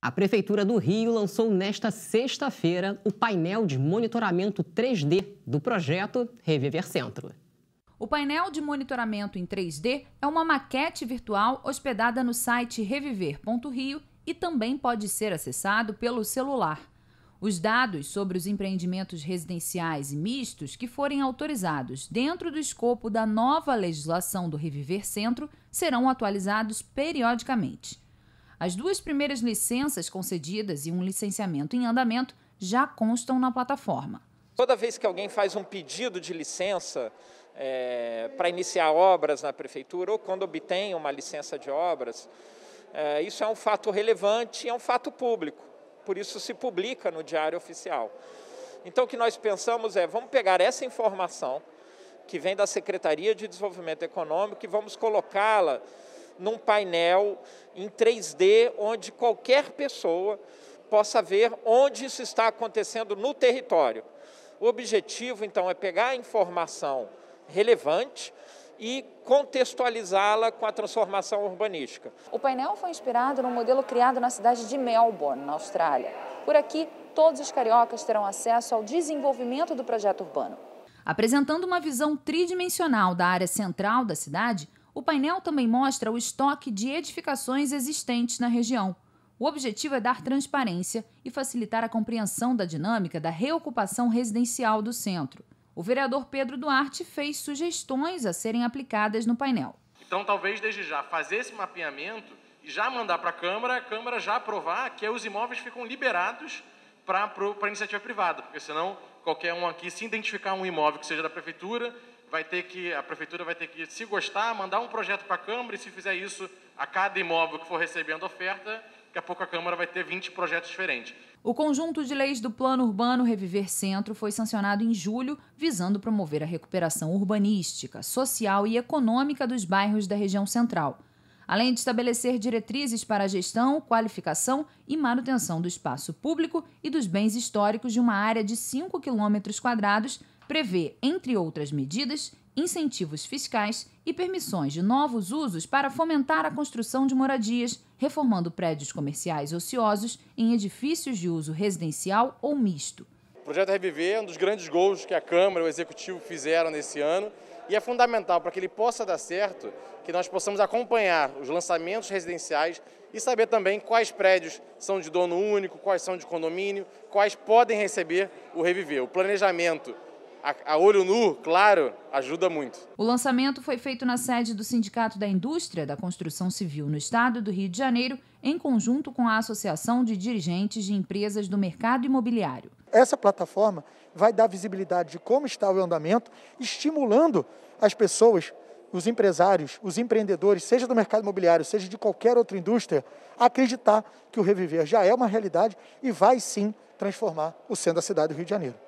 A Prefeitura do Rio lançou nesta sexta-feira o painel de monitoramento 3D do projeto Reviver Centro. O painel de monitoramento em 3D é uma maquete virtual hospedada no site reviver.rio e também pode ser acessado pelo celular. Os dados sobre os empreendimentos residenciais e mistos que forem autorizados dentro do escopo da nova legislação do Reviver Centro serão atualizados periodicamente. As duas primeiras licenças concedidas e um licenciamento em andamento já constam na plataforma. Toda vez que alguém faz um pedido de licença é, para iniciar obras na prefeitura ou quando obtém uma licença de obras, é, isso é um fato relevante e é um fato público. Por isso se publica no Diário Oficial. Então o que nós pensamos é, vamos pegar essa informação que vem da Secretaria de Desenvolvimento Econômico e vamos colocá-la num painel em 3D, onde qualquer pessoa possa ver onde isso está acontecendo no território. O objetivo, então, é pegar a informação relevante e contextualizá-la com a transformação urbanística. O painel foi inspirado num modelo criado na cidade de Melbourne, na Austrália. Por aqui, todos os cariocas terão acesso ao desenvolvimento do projeto urbano. Apresentando uma visão tridimensional da área central da cidade, o painel também mostra o estoque de edificações existentes na região. O objetivo é dar transparência e facilitar a compreensão da dinâmica da reocupação residencial do centro. O vereador Pedro Duarte fez sugestões a serem aplicadas no painel. Então, talvez desde já fazer esse mapeamento e já mandar para a Câmara, a Câmara já aprovar que os imóveis ficam liberados para a iniciativa privada, porque senão qualquer um aqui, se identificar um imóvel que seja da prefeitura, vai ter que, a prefeitura vai ter que, se gostar, mandar um projeto para a Câmara e se fizer isso a cada imóvel que for recebendo oferta, daqui a pouco a Câmara vai ter 20 projetos diferentes. O conjunto de leis do Plano Urbano Reviver Centro foi sancionado em julho, visando promover a recuperação urbanística, social e econômica dos bairros da região central, além de estabelecer diretrizes para a gestão, qualificação e manutenção do espaço público e dos bens históricos de uma área de 5 quilômetros quadrados prevê, entre outras medidas, incentivos fiscais e permissões de novos usos para fomentar a construção de moradias, reformando prédios comerciais ociosos em edifícios de uso residencial ou misto. O projeto Reviver é um dos grandes gols que a Câmara e o Executivo fizeram nesse ano e é fundamental para que ele possa dar certo que nós possamos acompanhar os lançamentos residenciais e saber também quais prédios são de dono único, quais são de condomínio, quais podem receber o Reviver. O planejamento a, olho nu, claro, ajuda muito. O lançamento foi feito na sede do Sindicato da Indústria da Construção Civil no estado do Rio de Janeiro, em conjunto com a Associação de Dirigentes de Empresas do Mercado Imobiliário. Essa plataforma vai dar visibilidade de como está o andamento, estimulando as pessoas, os empresários, os empreendedores, seja do mercado imobiliário, seja de qualquer outra indústria, a acreditar que o reviver já é uma realidade e vai sim transformar o centro da cidade do Rio de Janeiro.